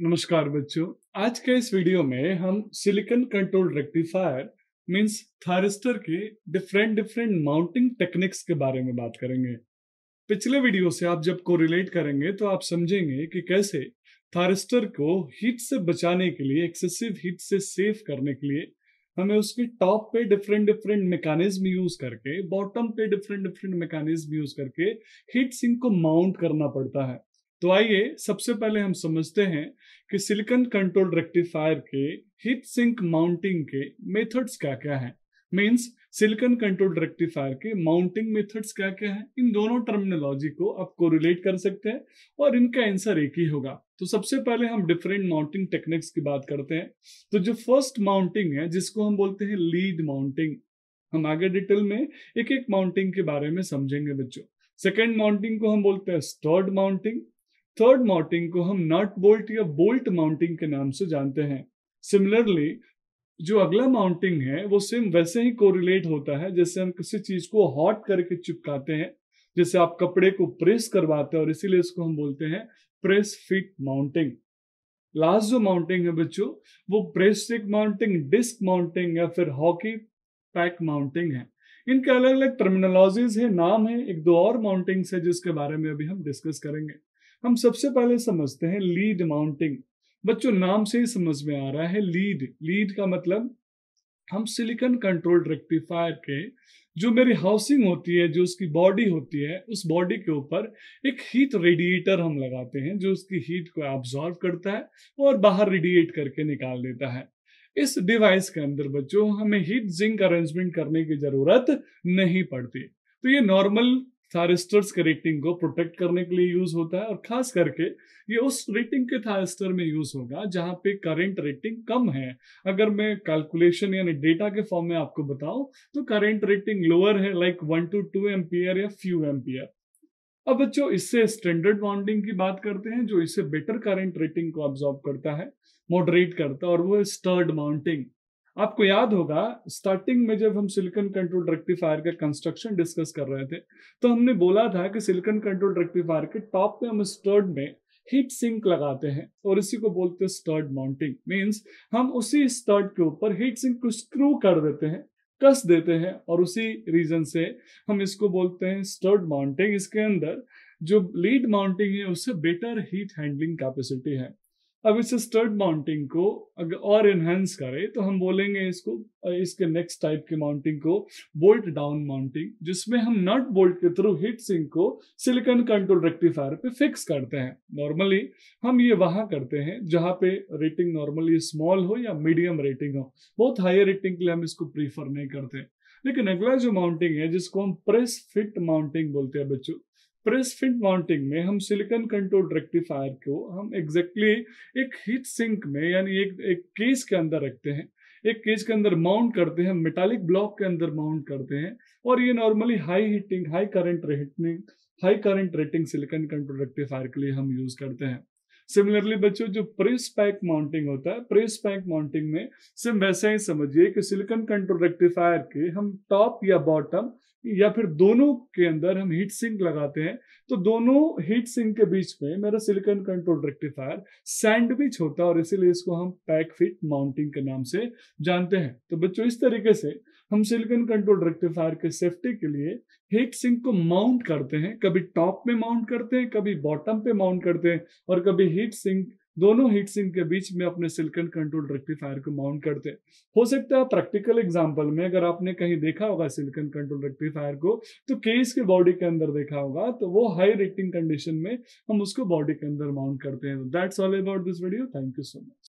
नमस्कार बच्चों आज के इस वीडियो में हम silicon control rectifier means thyristor के डिफरेंट डिफरेंट माउंटिंग टेक्निक्स के बारे में बात करेंगे पिछले वीडियो से आप जब कोरिलेट करेंगे तो आप समझेंगे कि कैसे थायरिस्टर को हीट से बचाने के लिए एक्सेसिव हीट से सेफ करने के लिए हमें उसके टॉप पे डिफरेंट डिफरेंट मैकेनिज्म यूज करके बॉटम पे डिफरेंट डिफरेंट मैकेनिज्म यूज करके हीट सिंक को माउंट करना पड़ता है तो आइए सबसे पहले हम समझते हैं कि सिलिकॉन कंट्रोल रेक्टिफायर के हिट सिंक माउंटिंग के मेथड्स क्या क्या हैं मींस सिलिकॉन कंट्रोल रेक्टिफायर के माउंटिंग मेथड्स क्या क्या हैं इन दोनों टर्मिनोलॉजी को आप कोरिलेट कर सकते हैं और इनका आंसर एक ही होगा तो सबसे पहले हम डिफरेंट माउंटिंग टेक्निक्स की बात करते हैं तो जो फर्स्ट माउंटिंग है जिसको हम बोलते हैं लीड माउंटिंग हम आगे डिटेल में एक एक माउंटिंग के बारे में समझेंगे बच्चों सेकेंड माउंटिंग को हम बोलते हैं स्टर्ड माउंटिंग थर्ड माउंटिंग को हम नट बोल्ट या बोल्ट माउंटिंग के नाम से जानते हैं सिमिलरली जो अगला माउंटिंग है वो सेम वैसे ही कोरिलेट होता है जैसे हम किसी चीज को हॉट करके चिपकाते हैं जैसे आप कपड़े को प्रेस करवाते हैं और इसीलिए इसको हम बोलते हैं प्रेस फिट माउंटिंग लास्ट जो माउंटिंग है बच्चों वो press stick mounting disc mounting या फिर हॉकी पैक माउंटिंग है इनके अलग अलग टर्मिनोलॉजीज है नाम है एक दो और माउंटिंग्स है जिसके बारे में अभी हम डिस्कस करेंगे हम सबसे पहले समझते हैं लीड माउंटिंग बच्चों नाम से ही समझ में आ रहा है लीड लीड का मतलब हम सिलिकॉन कंट्रोल्ड रेक्टिफायर के जो मेरी हाउसिंग होती है जो उसकी बॉडी होती है उस बॉडी के ऊपर एक हीट रेडिएटर हम लगाते हैं जो उसकी हीट को एब्जॉर्व करता है और बाहर रेडिएट करके निकाल देता है इस डिवाइस के अंदर बच्चों हमें हीट जिंक अरेंजमेंट करने की जरूरत नहीं पड़ती तो ये नॉर्मल थायरिस्टर्स के रेटिंग को प्रोटेक्ट करने के लिए यूज होता है और खास करके ये उस रेटिंग के थायरिस्टर में यूज होगा जहां पे करंट रेटिंग कम है अगर मैं कैलकुलेशन यानी डेटा के फॉर्म में आपको बताऊं तो करंट रेटिंग लोअर है like one to two ampere या फ्यू एम्पियर अब बच्चों इससे स्टैंडर्ड बॉन्डिंग की बात करते हैं जो इससे बेटर करंट रेटिंग को ऑब्जॉर्व करता है मॉडरेट करता है और वो स्टर्ड माउंटिंग आपको याद होगा स्टार्टिंग में जब हम सिलिकॉन कंट्रोल रेक्टिफायर का कंस्ट्रक्शन डिस्कस कर रहे थे तो हमने बोला था कि सिलिकॉन कंट्रोल रेक्टिफायर के टॉप पे हम स्टर्ड में हीट सिंक लगाते हैं और इसी को बोलते हैं स्टर्ड माउंटिंग मीन्स हम उसी स्टर्ड के ऊपर हीट सिंक को स्क्रू कर देते हैं कस देते हैं और उसी रीजन से हम इसको बोलते हैं स्टर्ड माउंटिंग इसके अंदर जो लीड माउंटिंग है उससे बेटर हीट हैंडलिंग कैपेसिटी है अब इस स्टर्ड माउंटिंग को अगर और एनहेंस करें तो हम बोलेंगे इसको इसके नेक्स्ट टाइप के माउंटिंग को बोल्ट डाउन माउंटिंग जिसमें हम नट बोल्ट के थ्रू हीट सिंक को सिलिकॉन कंट्रोल रेक्टिफायर पे फिक्स करते हैं नॉर्मली हम ये वहां करते हैं जहां पे रेटिंग नॉर्मली स्मॉल हो या मीडियम रेटिंग हो बहुत हाई रेटिंग के लिए हम इसको प्रीफर नहीं करते लेकिन अगला जो माउंटिंग है जिसको हम प्रेस फिट माउंटिंग बोलते हैं बच्चों प्रेस फिट माउंटिंग में हम सिलिकॉन कंट्रोल रेक्टिफायर को हम एग्जैक्टली exactly एक हीट सिंक में यानी एक एक केस के अंदर रखते हैं एक केस के अंदर माउंट करते हैं मेटालिक ब्लॉक के अंदर माउंट करते हैं और ये normally high heating high current rating high current rating silicon control rectifier के लिए हम यूज करते हैं सिमिलरली बच्चों जो प्रेस पैक माउंटिंग होता है प्रेस पैक माउंटिंग में सिर्फ वैसे ही समझिए कि सिलिकॉन कंट्रोल रेक्टिफायर के हम टॉप या बॉटम या फिर दोनों के अंदर हम हीट सिंक लगाते हैं तो दोनों हीट सिंक के बीच में मेरा सिलिकॉन कंट्रोल रेक्टिफायर सैंडविच होता है और इसीलिए इसको हम पैक फिट माउंटिंग के नाम से जानते हैं तो बच्चों इस तरीके से हम सिलिकॉन कंट्रोल रेक्टिफायर के सेफ्टी के लिए हीट सिंक को माउंट करते हैं कभी टॉप में माउंट करते हैं कभी बॉटम पे माउंट करते हैं और कभी हीट सिंक दोनों हीट सिंक के बीच में अपने सिल्कन कंट्रोल रेक्टिफायर को माउंट करते हैं हो सकता है प्रैक्टिकल एग्जाम्पल में अगर आपने कहीं देखा होगा सिल्कन कंट्रोल रेक्टिफायर को तो केस के बॉडी के अंदर देखा होगा तो वो हाई रेटिंग कंडीशन में हम उसको बॉडी के अंदर माउंट करते हैं that's all about this video thank you so much